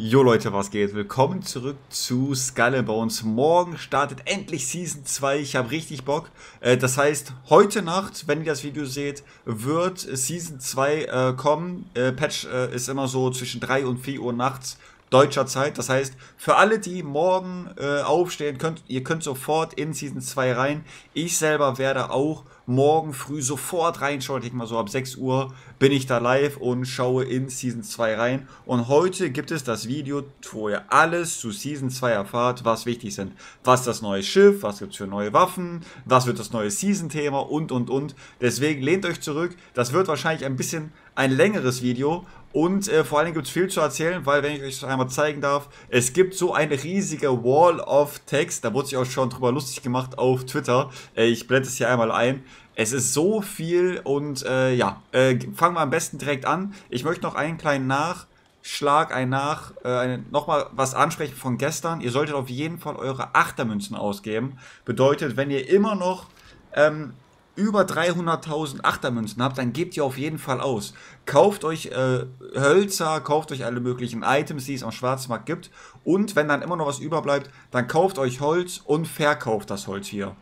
Jo Leute, was geht? Willkommen zurück zu Skull and Bones. Morgen startet endlich Season 2. Ich habe richtig Bock. Äh, das heißt, heute Nacht, wenn ihr das Video seht, wird Season 2 äh, kommen. Äh, Patch ist immer so zwischen 3 und 4 Uhr nachts deutscher Zeit. Das heißt, für alle, die morgen aufstehen, könnt ihr könnt sofort in Season 2 rein. Ich selber werde auch morgen früh sofort reinschauen. Ich denke mal so ab 6 Uhr bin ich da live und schaue in Season 2 rein. Und heute gibt es das Video, wo ihr alles zu Season 2 erfahrt, was wichtig sind. Was das neue Schiff, was gibt es für neue Waffen, was wird das neue Season-Thema und und und. Deswegen lehnt euch zurück. Das wird wahrscheinlich ein bisschen ein längeres Video, und äh, vor allem gibt es viel zu erzählen, weil, wenn ich euch das einmal zeigen darf, es gibt so eine riesige Wall of Text. Da wurde sich auch schon drüber lustig gemacht auf Twitter. Äh, ich blende es hier einmal ein. Es ist so viel und äh, ja, äh, fangen wir am besten direkt an. Ich möchte noch einen kleinen Nachschlag, ein Nach, äh, nochmal was ansprechen von gestern. Ihr solltet auf jeden Fall eure Achtermünzen ausgeben. Bedeutet, wenn ihr immer noch ähm, über 300.000 Achtermünzen habt, dann gebt ihr auf jeden Fall aus. Kauft euch äh, Hölzer, kauft euch alle möglichen Items, die es am Schwarzmarkt gibt. Und wenn dann immer noch was überbleibt, dann kauft euch Holz und verkauft das Holz hier.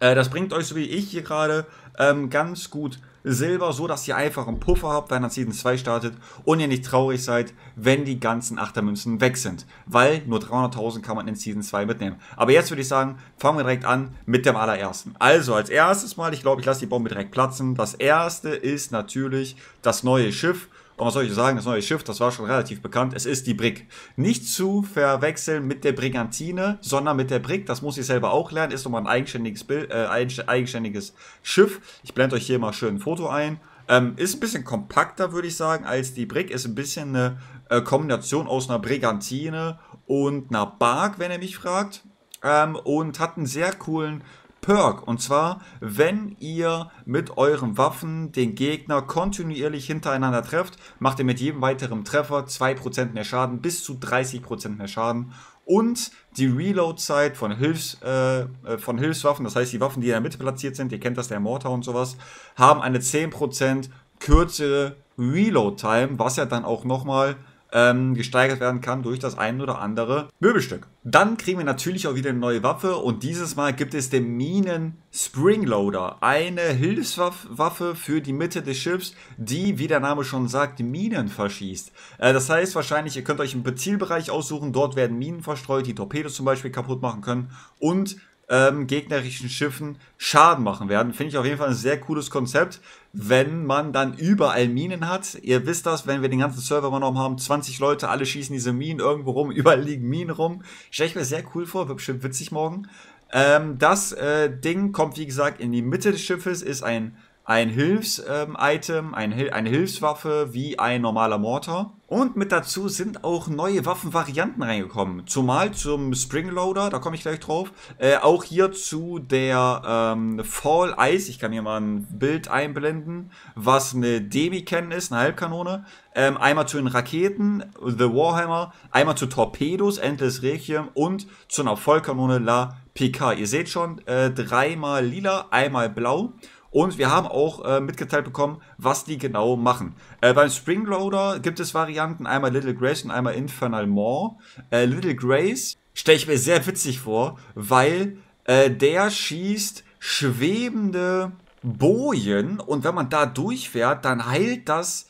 Äh, das bringt euch, so wie ich hier gerade, ähm, ganz gut Silber, so dass ihr einfach einen Puffer habt, wenn ihr Season 2 startet und ihr nicht traurig seid, wenn die ganzen Achtermünzen weg sind. Weil nur 300.000 kann man in Season 2 mitnehmen. Aber jetzt würde ich sagen, fangen wir direkt an mit dem allerersten. Also als erstes mal, ich glaube, ich lasse die Bombe direkt platzen. Das erste ist natürlich das neue Schiff. Und oh, was soll ich sagen, das neue Schiff, das war schon relativ bekannt, es ist die Brick. Nicht zu verwechseln mit der Brigantine, sondern mit der Brick, das muss ich selber auch lernen, ist nochmal ein eigenständiges, Bild, äh, eigenständiges Schiff. Ich blende euch hier mal schön ein Foto ein. Ähm, ist ein bisschen kompakter, würde ich sagen, als die Brick. Ist ein bisschen eine äh, Kombination aus einer Brigantine und einer Bark, wenn ihr mich fragt. Ähm, und hat einen sehr coolen Perk. Und zwar, wenn ihr mit euren Waffen den Gegner kontinuierlich hintereinander trefft, macht ihr mit jedem weiteren Treffer 2% mehr Schaden, bis zu 30% mehr Schaden. Und die Reload-Zeit von, Hilfs, äh, äh, von Hilfswaffen, das heißt die Waffen, die in der Mitte platziert sind, ihr kennt das, der Mortar und sowas, haben eine 10% kürzere Reload-Time, was ja dann auch nochmal ähm, gesteigert werden kann durch das ein oder andere Möbelstück. Dann kriegen wir natürlich auch wieder eine neue Waffe und dieses Mal gibt es den Minen Springloader, eine Hilfswaffe für die Mitte des Schiffs, die, wie der Name schon sagt, Minen verschießt. Äh, das heißt wahrscheinlich, ihr könnt euch einen Zielbereich aussuchen, dort werden Minen verstreut, die Torpedos zum Beispiel kaputt machen können und ähm, gegnerischen Schiffen Schaden machen werden. Finde ich auf jeden Fall ein sehr cooles Konzept, wenn man dann überall Minen hat. Ihr wisst das, wenn wir den ganzen Server übernommen haben, 20 Leute, alle schießen diese Minen irgendwo rum, überall liegen Minen rum. Stelle ich mir sehr cool vor, wird bestimmt witzig morgen. Ähm, das äh, Ding kommt, wie gesagt, in die Mitte des Schiffes, ist ein ein Hilfs-Item, ähm, ein Hil eine Hilfswaffe wie ein normaler Mortar. Und mit dazu sind auch neue Waffenvarianten reingekommen. Zumal zum Springloader, da komme ich gleich drauf. Äh, auch hier zu der ähm, Fall Ice. Ich kann hier mal ein Bild einblenden, was eine Demi-Cannon ist, eine Halbkanone. Ähm, einmal zu den Raketen, The Warhammer. Einmal zu Torpedos, Endless Requiem. Und zu einer Vollkanone, La PK. Ihr seht schon, äh, dreimal lila, einmal blau. Und wir haben auch äh, mitgeteilt bekommen, was die genau machen. Äh, beim Springloader gibt es Varianten, einmal Little Grace und einmal Infernal Maw. Äh, Little Grace stelle ich mir sehr witzig vor, weil äh, der schießt schwebende Bojen und wenn man da durchfährt, dann heilt das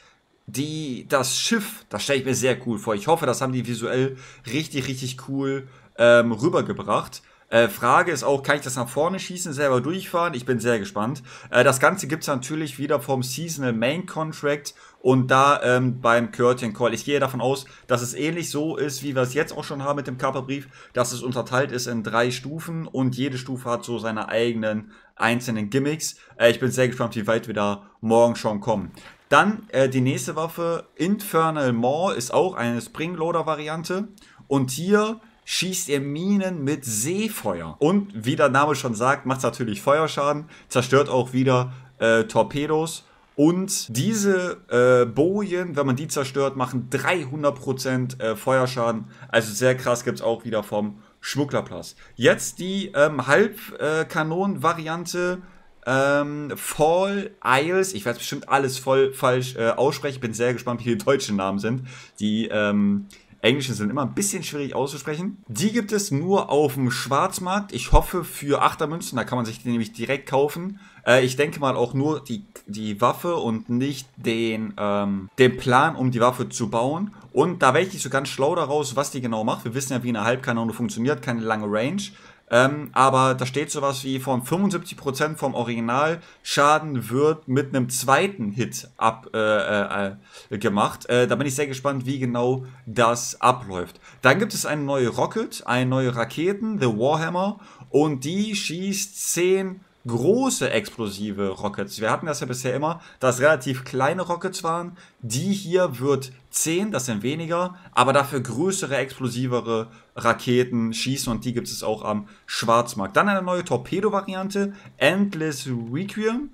die, das Schiff. Das stelle ich mir sehr cool vor. Ich hoffe, das haben die visuell richtig, richtig cool ähm, rübergebracht. Äh, Frage ist auch, kann ich das nach vorne schießen, selber durchfahren? Ich bin sehr gespannt. Äh, das Ganze gibt es natürlich wieder vom Seasonal Main Contract und da ähm, beim Curtain Call. Ich gehe davon aus, dass es ähnlich so ist, wie wir es jetzt auch schon haben mit dem Körperbrief, dass es unterteilt ist in drei Stufen und jede Stufe hat so seine eigenen einzelnen Gimmicks. Äh, ich bin sehr gespannt, wie weit wir da morgen schon kommen. Dann äh, die nächste Waffe, Infernal Maw, ist auch eine Springloader-Variante. Und hier schießt ihr Minen mit Seefeuer. Und wie der Name schon sagt, macht es natürlich Feuerschaden, zerstört auch wieder äh, Torpedos. Und diese äh, Bojen, wenn man die zerstört, machen 300% äh, Feuerschaden. Also sehr krass gibt es auch wieder vom Schmugglerplatz. Jetzt die ähm, Halbkanonen-Variante ähm, Fall Isles. Ich werde bestimmt alles voll falsch äh, aussprechen. Ich bin sehr gespannt, wie die deutschen Namen sind. Die ähm, Englische sind immer ein bisschen schwierig auszusprechen. Die gibt es nur auf dem Schwarzmarkt. Ich hoffe für Achtermünzen, da kann man sich die nämlich direkt kaufen. Äh, ich denke mal auch nur die, die Waffe und nicht den, ähm, den Plan, um die Waffe zu bauen. Und da wäre ich nicht so ganz schlau daraus, was die genau macht. Wir wissen ja, wie eine Halbkanone funktioniert, keine lange Range. Ähm, aber da steht sowas wie von 75% vom Original Schaden wird mit einem zweiten Hit ab, äh, äh, äh, gemacht. Äh, da bin ich sehr gespannt, wie genau das abläuft. Dann gibt es eine neue Rocket, eine neue Raketen, The Warhammer, und die schießt 10 große explosive Rockets. Wir hatten das ja bisher immer, dass relativ kleine Rockets waren. Die hier wird 10, das sind weniger, aber dafür größere, explosivere Raketen schießen und die gibt es auch am Schwarzmarkt. Dann eine neue Torpedo-Variante, Endless Requiem.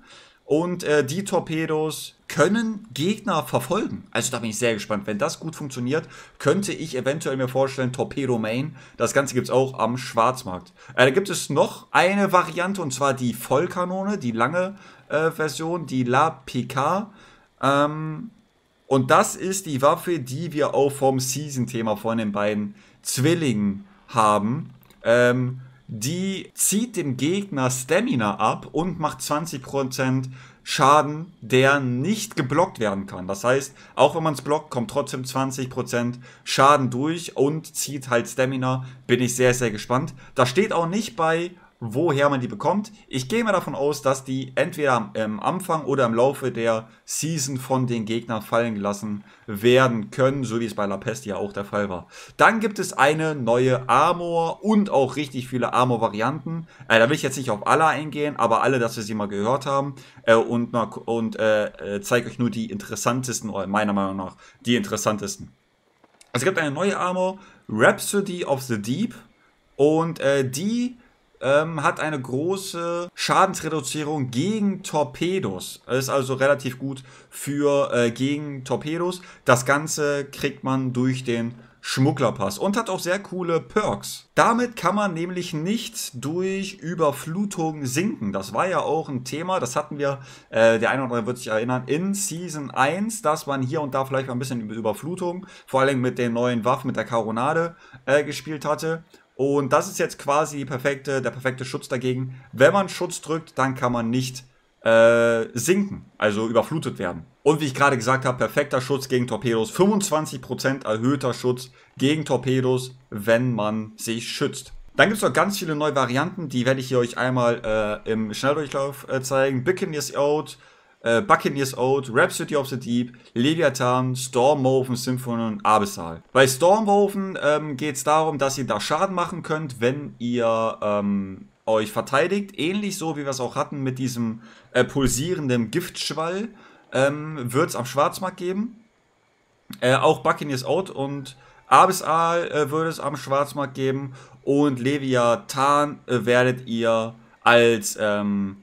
Und äh, die Torpedos können Gegner verfolgen. Also da bin ich sehr gespannt. Wenn das gut funktioniert, könnte ich eventuell mir vorstellen, Torpedo Main. Das Ganze gibt es auch am Schwarzmarkt. Äh, da gibt es noch eine Variante, und zwar die Vollkanone, die lange äh, Version, die La PK. Ähm, und das ist die Waffe, die wir auch vom Season-Thema von den beiden Zwillingen haben. Ähm, die zieht dem Gegner Stamina ab und macht 20% Schaden, der nicht geblockt werden kann. Das heißt, auch wenn man es blockt, kommt trotzdem 20% Schaden durch und zieht halt Stamina. Bin ich sehr, sehr gespannt. Da steht auch nicht bei, woher man die bekommt. Ich gehe mal davon aus, dass die entweder am, Anfang oder im Laufe der Season von den Gegnern fallen gelassen werden können, so wie es bei La Peste ja auch der Fall war. Dann gibt es eine neue Armor und auch richtig viele Armor-Varianten. Äh, da will ich jetzt nicht auf alle eingehen, aber alle, dass wir sie mal gehört haben äh, und, mal, und äh, äh zeige euch nur die interessantesten, oder meiner Meinung nach die interessantesten. Es gibt eine neue Armor, Rhapsody of the Deep. Und äh, die ähm, hat eine große Schadensreduzierung gegen Torpedos. Ist also relativ gut für äh, gegen Torpedos. Das Ganze kriegt man durch den Schmugglerpass und hat auch sehr coole Perks. Damit kann man nämlich nicht durch Überflutung sinken. Das war ja auch ein Thema, das hatten wir, äh, der eine oder andere wird sich erinnern, in Season 1, dass man hier und da vielleicht mal ein bisschen Überflutung, vor allem mit den neuen Waffen, mit der Karonade äh, gespielt hatte. Und das ist jetzt quasi perfekte, der perfekte Schutz dagegen. Wenn man Schutz drückt, dann kann man nicht äh, sinken, also überflutet werden. Und wie ich gerade gesagt habe, perfekter Schutz gegen Torpedos, 25% erhöhter Schutz gegen Torpedos, wenn man sich schützt. Dann gibt es noch ganz viele neue Varianten, die werde ich hier euch einmal äh, im Schnelldurchlauf äh, zeigen. Beacon is out, äh, Buccaneers Oath, Rhapsody of the Deep, Leviathan, Stormwoven Symphony und Abyssal. Bei Stormwoven ähm, geht es darum, dass ihr da Schaden machen könnt, wenn ihr ähm, euch verteidigt. Ähnlich so, wie wir es auch hatten mit diesem äh, pulsierenden Giftschwall, ähm, wird es am Schwarzmarkt geben. Äh, auch Buccaneers Out und Abyssal äh, würde es am Schwarzmarkt geben. Und Leviathan äh, werdet ihr als ähm,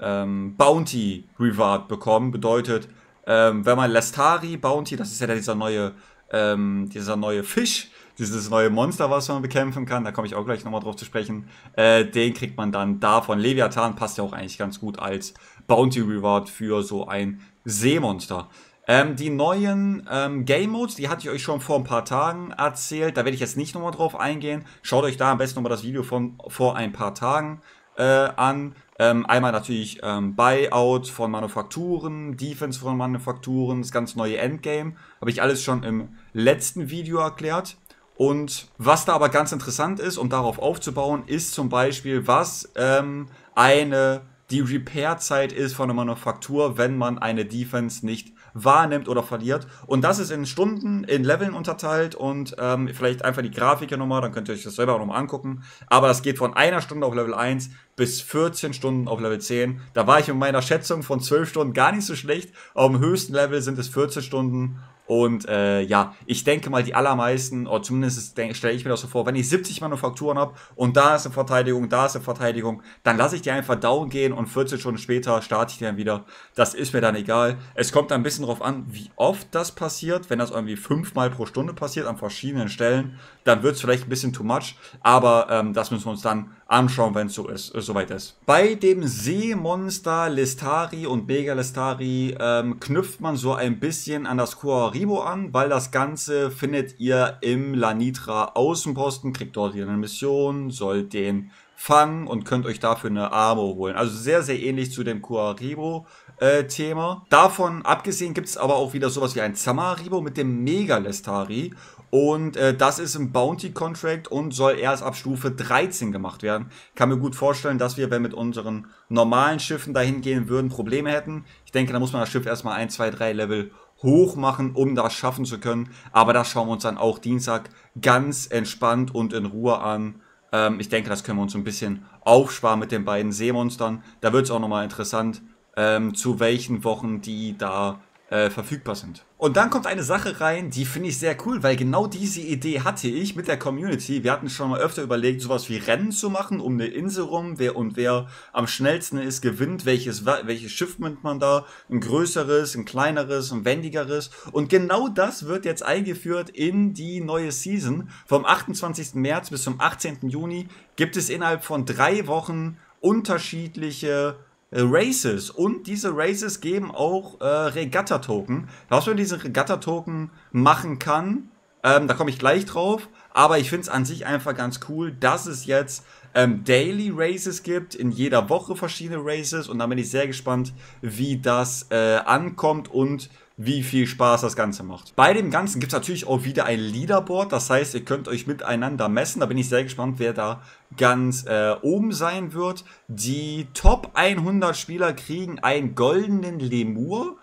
ähm, Bounty Reward bekommen. Bedeutet, ähm, wenn man Lestari Bounty, das ist ja dieser neue, ähm, dieser neue Fisch, dieses neue Monster, was man bekämpfen kann, da komme ich auch gleich nochmal drauf zu sprechen, äh, den kriegt man dann davon. Leviathan passt ja auch eigentlich ganz gut als Bounty Reward für so ein Seemonster. Ähm, die neuen ähm, Game Modes, die hatte ich euch schon vor ein paar Tagen erzählt. Da werde ich jetzt nicht nochmal drauf eingehen. Schaut euch da am besten nochmal das Video von vor ein paar Tagen äh, an. Ähm, einmal natürlich ähm, Buyout von Manufakturen, Defense von Manufakturen, das ganz neue Endgame. Habe ich alles schon im letzten Video erklärt. Und was da aber ganz interessant ist, um darauf aufzubauen, ist zum Beispiel, was ähm, eine die Repair-Zeit ist von einer Manufaktur, wenn man eine Defense nicht wahrnimmt oder verliert. Und das ist in Stunden, in Leveln unterteilt und ähm, vielleicht einfach die Grafiker nochmal, dann könnt ihr euch das selber auch nochmal angucken. Aber das geht von einer Stunde auf Level 1 bis 14 Stunden auf Level 10. Da war ich in meiner Schätzung von 12 Stunden gar nicht so schlecht. Auf dem höchsten Level sind es 14 Stunden und äh, ja, ich denke mal, die allermeisten, oder zumindest stelle ich mir das so vor, wenn ich 70 Manufakturen habe und da ist eine Verteidigung, da ist eine Verteidigung, dann lasse ich die einfach down gehen und 14 Stunden später starte ich die dann wieder. Das ist mir dann egal. Es kommt ein bisschen drauf an, wie oft das passiert. Wenn das irgendwie fünfmal pro Stunde passiert an verschiedenen Stellen, dann wird es vielleicht ein bisschen too much. Aber ähm, das müssen wir uns dann anschauen, wenn es so ist, äh, soweit ist. Bei dem Seemonster Lestari und Mega Lestari ähm, knüpft man so ein bisschen an das Koaribo an, weil das Ganze findet ihr im Lanitra Außenposten, kriegt dort hier eine Mission, sollt den fangen und könnt euch dafür eine Armo holen. Also sehr, sehr ähnlich zu dem Kuaribo. Äh, Thema. Davon abgesehen gibt es aber auch wieder sowas wie ein Zamaribo mit dem Mega Lestari und äh, das ist ein Bounty-Contract und soll erst ab Stufe 13 gemacht werden. Kann mir gut vorstellen, dass wir, wenn mit unseren normalen Schiffen dahin gehen würden, Probleme hätten. Ich denke, da muss man das Schiff erstmal 1, 2, 3 Level hoch machen, um das schaffen zu können. Aber das schauen wir uns dann auch Dienstag ganz entspannt und in Ruhe an. Ähm, ich denke, das können wir uns ein bisschen aufsparen mit den beiden Seemonstern. Da wird es auch nochmal interessant, ähm, zu welchen Wochen die da äh, verfügbar sind. Und dann kommt eine Sache rein, die finde ich sehr cool, weil genau diese Idee hatte ich mit der Community. Wir hatten schon mal öfter überlegt, sowas wie Rennen zu machen um eine Insel rum, wer und wer am schnellsten ist, gewinnt, welches, welches Schiff nimmt man da, ein größeres, ein kleineres, ein wendigeres. Und genau das wird jetzt eingeführt in die neue Season. Vom 28. März bis zum 18. Juni gibt es innerhalb von drei Wochen unterschiedliche äh, Races. Und diese Races geben auch äh, Regatta-Token. Was man diese Regatta-Token machen kann, ähm, da komme ich gleich drauf. Aber ich finde es an sich einfach ganz cool, dass es jetzt ähm, Daily Races gibt, in jeder Woche verschiedene Races. Und da bin ich sehr gespannt, wie das äh, ankommt und wie viel Spaß das Ganze macht. Bei dem Ganzen gibt es natürlich auch wieder ein Leaderboard, das heißt, ihr könnt euch miteinander messen. Da bin ich sehr gespannt, wer da ganz äh, oben sein wird. Die Top 100 Spieler kriegen einen goldenen Lemur.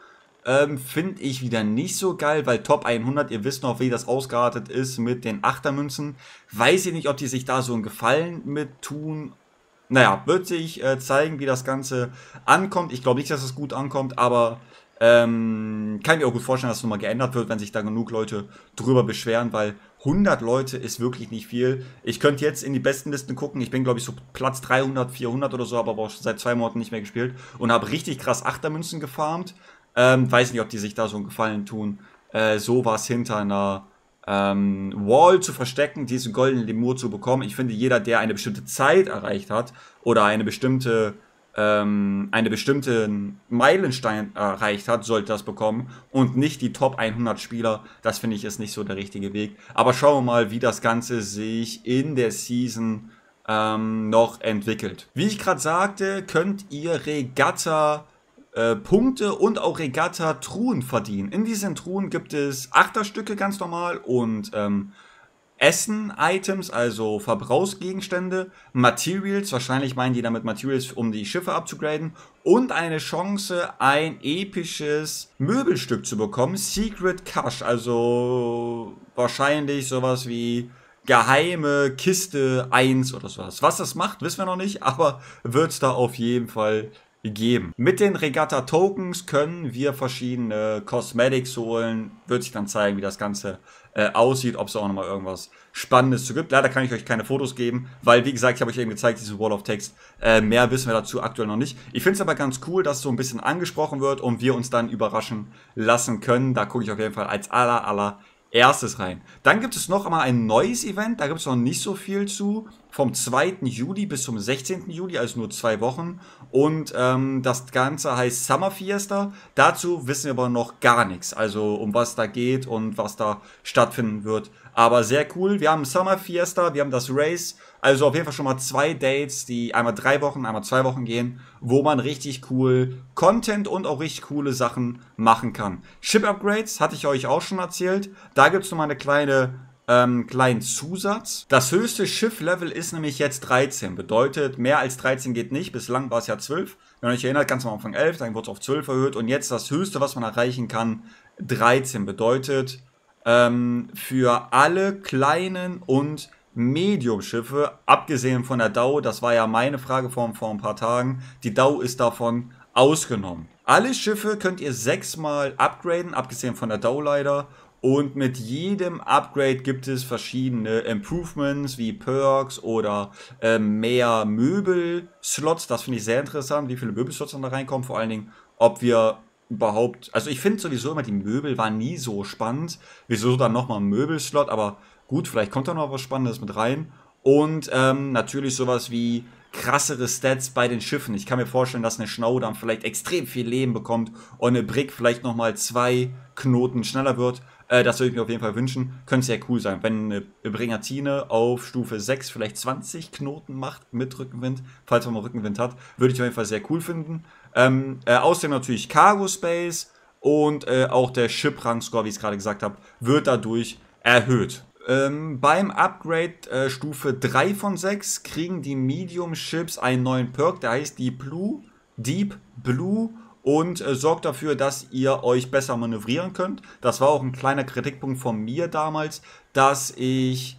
Ähm, Finde ich wieder nicht so geil, weil Top 100, ihr wisst noch, wie das ausgeartet ist mit den Achtermünzen. Weiß ich nicht, ob die sich da so einen Gefallen mit tun. Naja, wird sich äh, zeigen, wie das Ganze ankommt. Ich glaube nicht, dass es gut ankommt, aber ähm, kann ich mir auch gut vorstellen, dass es nochmal geändert wird, wenn sich da genug Leute drüber beschweren, weil 100 Leute ist wirklich nicht viel. Ich könnte jetzt in die besten Listen gucken. Ich bin, glaube ich, so Platz 300, 400 oder so, aber auch seit zwei Monaten nicht mehr gespielt und habe richtig krass Achtermünzen gefarmt. Ähm, weiß nicht, ob die sich da so einen Gefallen tun, äh, sowas hinter einer ähm, Wall zu verstecken, diesen goldenen Lemur zu bekommen. Ich finde, jeder, der eine bestimmte Zeit erreicht hat oder eine bestimmte ähm, eine bestimmte Meilenstein erreicht hat, sollte das bekommen und nicht die Top 100 Spieler. Das finde ich ist nicht so der richtige Weg. Aber schauen wir mal, wie das Ganze sich in der Season ähm, noch entwickelt. Wie ich gerade sagte, könnt ihr Regatta äh, Punkte und auch Regatta Truhen verdienen. In diesen Truhen gibt es Achterstücke ganz normal und ähm, Essen-Items, also Verbrauchsgegenstände, Materials, wahrscheinlich meinen die damit Materials, um die Schiffe abzugraden, und eine Chance, ein episches Möbelstück zu bekommen, Secret Cash, also wahrscheinlich sowas wie geheime Kiste 1 oder sowas. Was das macht, wissen wir noch nicht, aber wird es da auf jeden Fall geben. Mit den Regatta-Tokens können wir verschiedene Cosmetics holen. Wird sich dann zeigen, wie das Ganze äh, aussieht, ob es auch nochmal irgendwas Spannendes zu gibt. Leider kann ich euch keine Fotos geben, weil, wie gesagt, ich habe euch eben gezeigt, diese Wall of Text. Äh, mehr wissen wir dazu aktuell noch nicht. Ich finde es aber ganz cool, dass so ein bisschen angesprochen wird und wir uns dann überraschen lassen können. Da gucke ich auf jeden Fall als aller, aller erstes rein. Dann gibt es noch einmal ein neues Event, da gibt es noch nicht so viel zu. Vom 2. Juli bis zum 16. Juli, also nur zwei Wochen. Und ähm, das Ganze heißt Summer Fiesta. Dazu wissen wir aber noch gar nichts, also um was da geht und was da stattfinden wird. Aber sehr cool. Wir haben Summer Fiesta, wir haben das Race also auf jeden Fall schon mal zwei Dates, die einmal drei Wochen, einmal zwei Wochen gehen, wo man richtig cool Content und auch richtig coole Sachen machen kann. Ship Upgrades hatte ich euch auch schon erzählt. Da gibt es nochmal einen kleine ähm, kleinen Zusatz. Das höchste Schiff-Level ist nämlich jetzt 13. Bedeutet, mehr als 13 geht nicht. Bislang war es ja 12. Wenn ihr euch erinnert, ganz am Anfang 11, dann wurde es auf 12 erhöht. Und jetzt das höchste, was man erreichen kann, 13. Bedeutet, ähm, für alle kleinen und Medium-Schiffe, abgesehen von der DAO, das war ja meine Frage vor, vor ein paar Tagen, die DAO ist davon ausgenommen. Alle Schiffe könnt ihr sechsmal upgraden, abgesehen von der DAO leider. Und mit jedem Upgrade gibt es verschiedene Improvements wie Perks oder äh, mehr Möbel-Slots. Das finde ich sehr interessant, wie viele Möbel-Slots dann da reinkommen. Vor allen Dingen, ob wir überhaupt. Also ich finde sowieso immer, die Möbel waren nie so spannend. Wieso dann nochmal Möbel-Slot? Aber gut, vielleicht kommt da noch was Spannendes mit rein. Und ähm, natürlich sowas wie krassere Stats bei den Schiffen. Ich kann mir vorstellen, dass eine Schnau dann vielleicht extrem viel Leben bekommt und eine Brick vielleicht nochmal zwei Knoten schneller wird. Äh, das würde ich mir auf jeden Fall wünschen. Könnte sehr cool sein, wenn eine Bringatine auf Stufe 6 vielleicht 20 Knoten macht mit Rückenwind, falls man mal Rückenwind hat, würde ich auf jeden Fall sehr cool finden. Ähm, äh, außerdem natürlich Cargo Space und äh, auch der Ship-Rang-Score, wie ich es gerade gesagt habe, wird dadurch erhöht. Ähm, beim Upgrade äh, Stufe 3 von 6 kriegen die Medium Chips einen neuen Perk, der heißt Deep Blue, Deep Blue und äh, sorgt dafür, dass ihr euch besser manövrieren könnt. Das war auch ein kleiner Kritikpunkt von mir damals, dass ich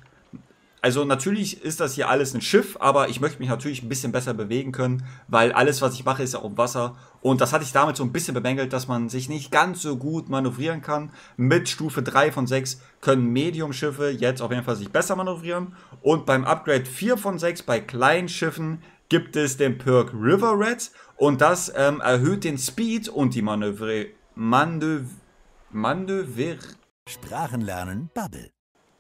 also natürlich ist das hier alles ein Schiff, aber ich möchte mich natürlich ein bisschen besser bewegen können, weil alles, was ich mache, ist ja auf Wasser und das hatte ich damit so ein bisschen bemängelt, dass man sich nicht ganz so gut manövrieren kann. Mit Stufe 3 von 6 können Medium-Schiffe jetzt auf jeden Fall sich besser manövrieren. Und beim Upgrade 4 von 6 bei kleinen Schiffen gibt es den Perk River Red. Und das ähm, erhöht den Speed und die Manövre... Manöver... Sprachen lernen, Bubble.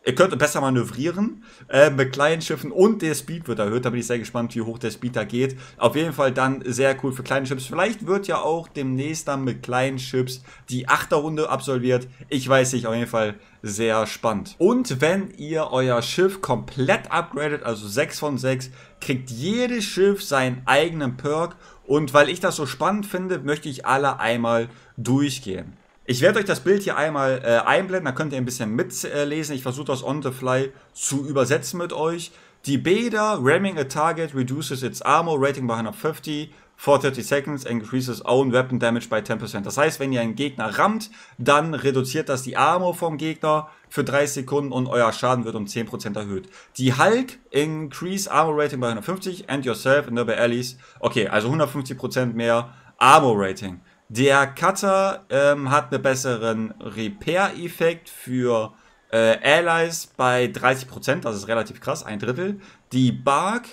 Ihr könnt besser manövrieren äh, mit kleinen Schiffen und der Speed wird erhöht. Da bin ich sehr gespannt, wie hoch der Speed da geht. Auf jeden Fall dann sehr cool für kleine Chips. Vielleicht wird ja auch demnächst dann mit kleinen Chips die Achterrunde absolviert. Ich weiß nicht, auf jeden Fall sehr spannend. Und wenn ihr euer Schiff komplett upgradet, also 6 von 6, kriegt jedes Schiff seinen eigenen Perk. Und weil ich das so spannend finde, möchte ich alle einmal durchgehen. Ich werde euch das Bild hier einmal äh, einblenden, dann könnt ihr ein bisschen mitlesen. ich versuche das on the fly zu übersetzen mit euch. Die Beta ramming a target reduces its armor rating by 150 for 30 seconds and increases own weapon damage by 10%. Das heißt, wenn ihr einen Gegner rammt, dann reduziert das die Armor vom Gegner für 30 Sekunden und euer Schaden wird um 10% erhöht. Die Hulk increase armor rating by 150 and yourself in the allies. Okay, also 150% mehr Armor Rating. Der Cutter ähm, hat einen besseren Repair-Effekt für äh, Allies bei 30%, das ist relativ krass, ein Drittel. Die Bark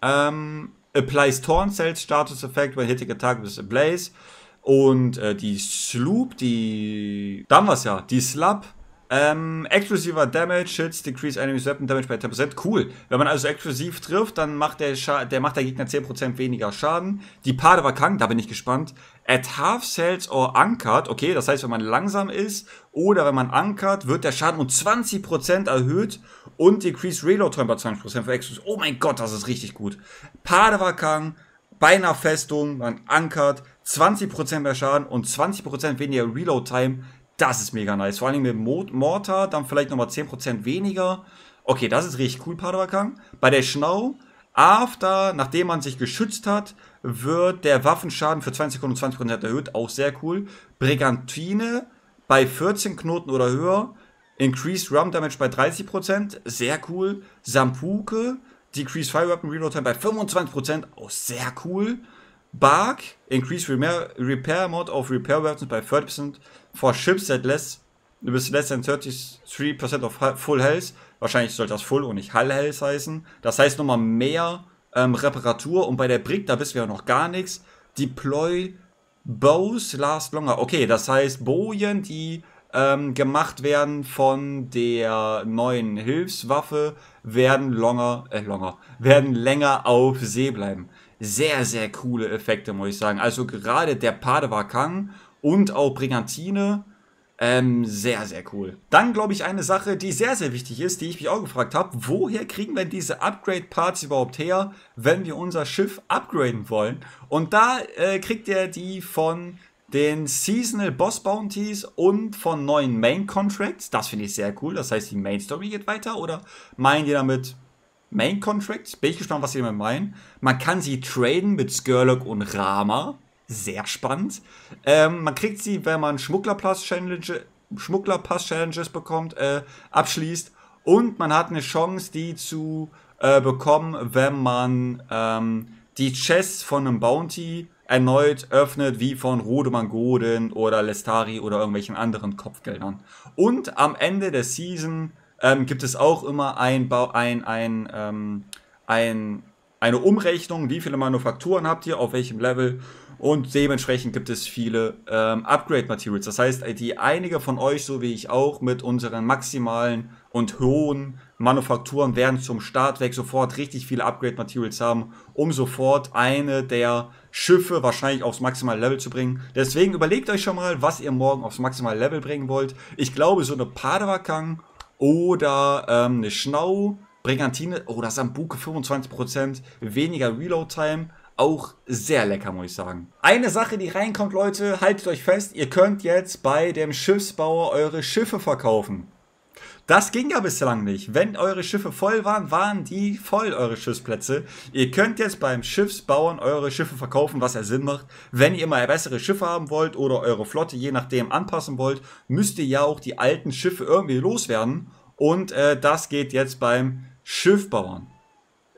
ähm, applies Torn Cells Status Effect when hitting attack with a blaze. Und äh, die Sloop, die. Da haben wir ja, die Slub ähm, explosiver Damage, Shits, Decrease Enemies Weapon Damage bei 10%. Cool. Wenn man also exklusiv trifft, dann macht der, Scha der, macht der Gegner 10% weniger Schaden. Die Pade war krank, da bin ich gespannt. At half cells or anchored, okay, das heißt, wenn man langsam ist oder wenn man ankert, wird der Schaden um 20% erhöht und Decrease Reload Time bei 20% für Explosiv. Oh mein Gott, das ist richtig gut. Pade war bei einer Festung, man ankert, 20% mehr Schaden und 20% weniger Reload Time das ist mega nice. Vor allem mit Mortar, dann vielleicht nochmal 10% weniger. Okay, das ist richtig cool, Padawakan. Bei der Schnau, after, nachdem man sich geschützt hat, wird der Waffenschaden für 20 Sekunden und 20% erhöht. Auch sehr cool. Brigantine bei 14 Knoten oder höher. Increased Rum Damage bei 30%. Sehr cool. Sampuke. Decreased Fire Weapon Reload Time bei 25%. Auch sehr cool. Bark. Increased Repair, Repair Mod auf Repair Weapons bei 30% for ships that less, du bist less than 33% of full health. Wahrscheinlich soll das full und nicht hull health heißen. Das heißt nochmal mehr ähm, Reparatur. Und bei der Brick, da wissen wir ja noch gar nichts. Deploy Bows last longer. Okay, das heißt Bojen, die ähm, gemacht werden von der neuen Hilfswaffe, werden longer, äh, longer, werden länger auf See bleiben. Sehr, sehr coole Effekte, muss ich sagen. Also gerade der Padawan und auch Brigantine. Ähm, sehr, sehr cool. Dann glaube ich eine Sache, die sehr, sehr wichtig ist, die ich mich auch gefragt habe. Woher kriegen wir diese Upgrade-Parts überhaupt her, wenn wir unser Schiff upgraden wollen? Und da äh, kriegt ihr die von den Seasonal Boss Bounties und von neuen Main Contracts. Das finde ich sehr cool. Das heißt, die Main Story geht weiter. Oder meinen die damit Main Contracts? Bin ich gespannt, was sie damit meinen. Man kann sie traden mit Skurlock und Rama sehr spannend. Ähm, man kriegt sie, wenn man Schmugglerpass-Challenges Schmugglerpass bekommt, äh, abschließt. Und man hat eine Chance, die zu äh, bekommen, wenn man ähm, die Chests von einem Bounty erneut öffnet, wie von Rodemann Goden oder Lestari oder irgendwelchen anderen Kopfgeldern. Und am Ende der Season ähm, gibt es auch immer ein, ba ein, ein, ähm, ein, eine Umrechnung, wie viele Manufakturen habt ihr, auf welchem Level und dementsprechend gibt es viele ähm, Upgrade-Materials. Das heißt, die einige von euch, so wie ich auch, mit unseren maximalen und hohen Manufakturen werden zum Start weg sofort richtig viele Upgrade-Materials haben, um sofort eine der Schiffe wahrscheinlich aufs maximale Level zu bringen. Deswegen überlegt euch schon mal, was ihr morgen aufs maximale Level bringen wollt. Ich glaube, so eine Padawakang oder ähm, eine Schnau, Brigantine oder Sambuke 25% weniger Reload-Time auch sehr lecker, muss ich sagen. Eine Sache, die reinkommt, Leute, haltet euch fest, ihr könnt jetzt bei dem Schiffsbauer eure Schiffe verkaufen. Das ging ja bislang nicht. Wenn eure Schiffe voll waren, waren die voll, eure Schiffsplätze. Ihr könnt jetzt beim Schiffsbauern eure Schiffe verkaufen, was ja Sinn macht. Wenn ihr mal bessere Schiffe haben wollt oder eure Flotte je nachdem anpassen wollt, müsst ihr ja auch die alten Schiffe irgendwie loswerden. Und äh, das geht jetzt beim Schiffbauern.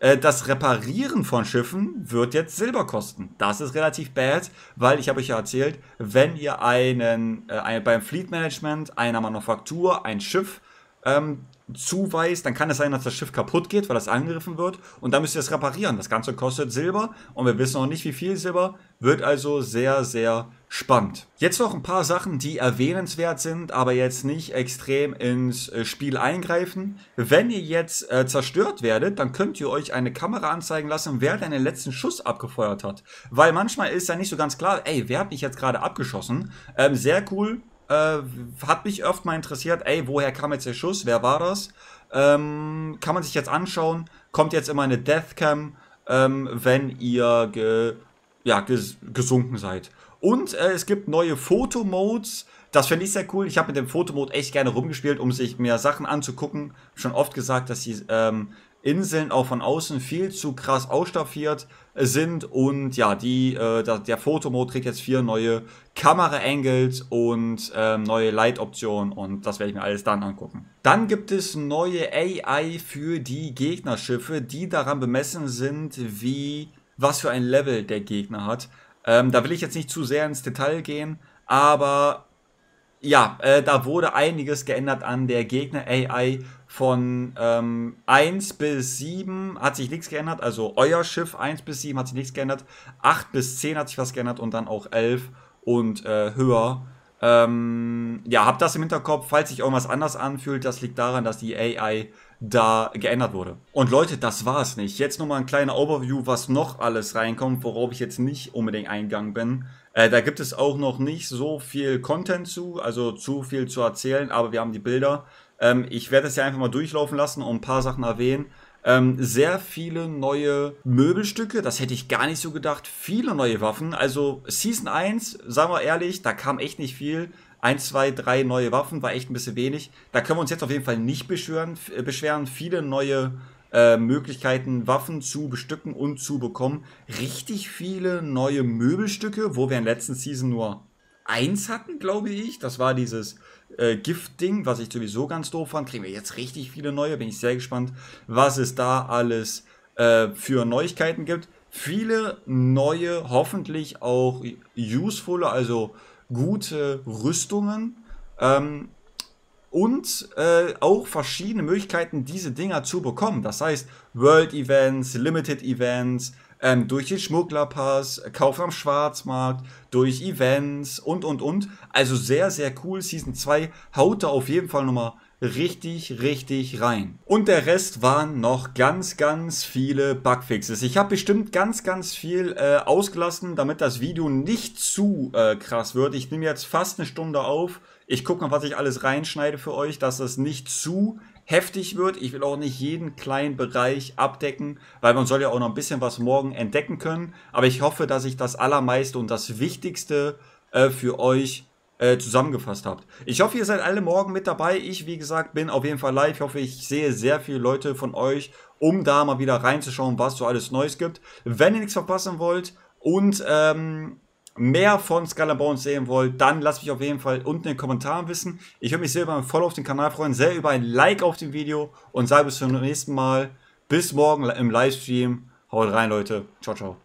Äh, das Reparieren von Schiffen wird jetzt Silber kosten. Das ist relativ bad, weil ich habe euch ja erzählt, wenn ihr einen, äh, ein, beim Fleet Management einer Manufaktur ein Schiff ähm, zuweist, dann kann es sein, dass das Schiff kaputt geht, weil das angegriffen wird. Und dann müsst ihr es reparieren. Das Ganze kostet Silber und wir wissen noch nicht, wie viel Silber. Wird also sehr, sehr spannend. Jetzt noch ein paar Sachen, die erwähnenswert sind, aber jetzt nicht extrem ins äh, Spiel eingreifen. Wenn ihr jetzt äh, zerstört werdet, dann könnt ihr euch eine Kamera anzeigen lassen, wer deinen letzten Schuss abgefeuert hat. Weil manchmal ist ja nicht so ganz klar, ey, wer hat mich jetzt gerade abgeschossen? Ähm, sehr cool, äh, hat mich öfter mal interessiert, ey, woher kam jetzt der Schuss, wer war das? Ähm, kann man sich jetzt anschauen, kommt jetzt immer eine Deathcam, ähm, wenn ihr ge ja, ges gesunken seid. Und äh, es gibt neue Fotomodes, das finde ich sehr cool. Ich habe mit dem Fotomode echt gerne rumgespielt, um sich mehr Sachen anzugucken. Schon oft gesagt, dass sie ähm, Inseln auch von außen viel zu krass ausstaffiert sind und ja, die, äh, der Fotomode kriegt jetzt vier neue Kamera-Angles und ähm, neue Light-Optionen und das werde ich mir alles dann angucken. Dann gibt es neue AI für die Gegnerschiffe, die daran bemessen sind, wie, was für ein Level der Gegner hat. Ähm, da will ich jetzt nicht zu sehr ins Detail gehen, aber ja, äh, da wurde einiges geändert an der Gegner-AI von ähm, 1 bis 7 hat sich nichts geändert, also euer Schiff 1 bis 7 hat sich nichts geändert, 8 bis 10 hat sich was geändert und dann auch 11 und äh, höher. Ähm, ja, habt das im Hinterkopf, falls sich irgendwas anders anfühlt, das liegt daran, dass die AI da geändert wurde. Und Leute, das war es nicht. Jetzt nochmal ein kleiner Overview, was noch alles reinkommt, worauf ich jetzt nicht unbedingt eingegangen bin. Äh, da gibt es auch noch nicht so viel Content zu, also zu viel zu erzählen, aber wir haben die Bilder, ähm, ich werde es ja einfach mal durchlaufen lassen und ein paar Sachen erwähnen. Ähm, sehr viele neue Möbelstücke, das hätte ich gar nicht so gedacht. Viele neue Waffen. Also Season 1, sagen wir ehrlich, da kam echt nicht viel. 1, 2, 3 neue Waffen war echt ein bisschen wenig. Da können wir uns jetzt auf jeden Fall nicht beschweren. Äh, beschweren. Viele neue äh, Möglichkeiten, Waffen zu bestücken und zu bekommen. Richtig viele neue Möbelstücke, wo wir in der letzten Season nur eins hatten, glaube ich. Das war dieses äh, Gift-Ding, was ich sowieso ganz doof fand, kriegen wir jetzt richtig viele neue. Bin ich sehr gespannt, was es da alles äh, für Neuigkeiten gibt. Viele neue, hoffentlich auch useful, also gute Rüstungen. Ähm, und äh, auch verschiedene Möglichkeiten, diese Dinger zu bekommen. Das heißt, World Events, Limited Events, ähm, durch den Schmugglerpass, äh, Kauf am Schwarzmarkt, durch Events und, und, und. Also sehr, sehr cool. Season 2 haut da auf jeden Fall nochmal richtig, richtig rein. Und der Rest waren noch ganz, ganz viele Bugfixes. Ich habe bestimmt ganz, ganz viel äh, ausgelassen, damit das Video nicht zu äh, krass wird. Ich nehme jetzt fast eine Stunde auf. Ich gucke mal, was ich alles reinschneide für euch, dass das nicht zu heftig wird. Ich will auch nicht jeden kleinen Bereich abdecken, weil man soll ja auch noch ein bisschen was morgen entdecken können. Aber ich hoffe, dass ich das Allermeiste und das Wichtigste äh, für euch äh, zusammengefasst habt. Ich hoffe, ihr seid alle morgen mit dabei. Ich, wie gesagt, bin auf jeden Fall live. Ich hoffe, ich sehe sehr viele Leute von euch, um da mal wieder reinzuschauen, was so alles Neues gibt. Wenn ihr nichts verpassen wollt und ähm, mehr von Skull Bones sehen wollt, dann lasst mich auf jeden Fall unten in den Kommentaren wissen. Ich würde mich sehr über ein Follow auf den Kanal freuen, sehr über ein Like auf dem Video und sage bis zum nächsten Mal. Bis morgen im Livestream. Haut rein, Leute. Ciao, ciao.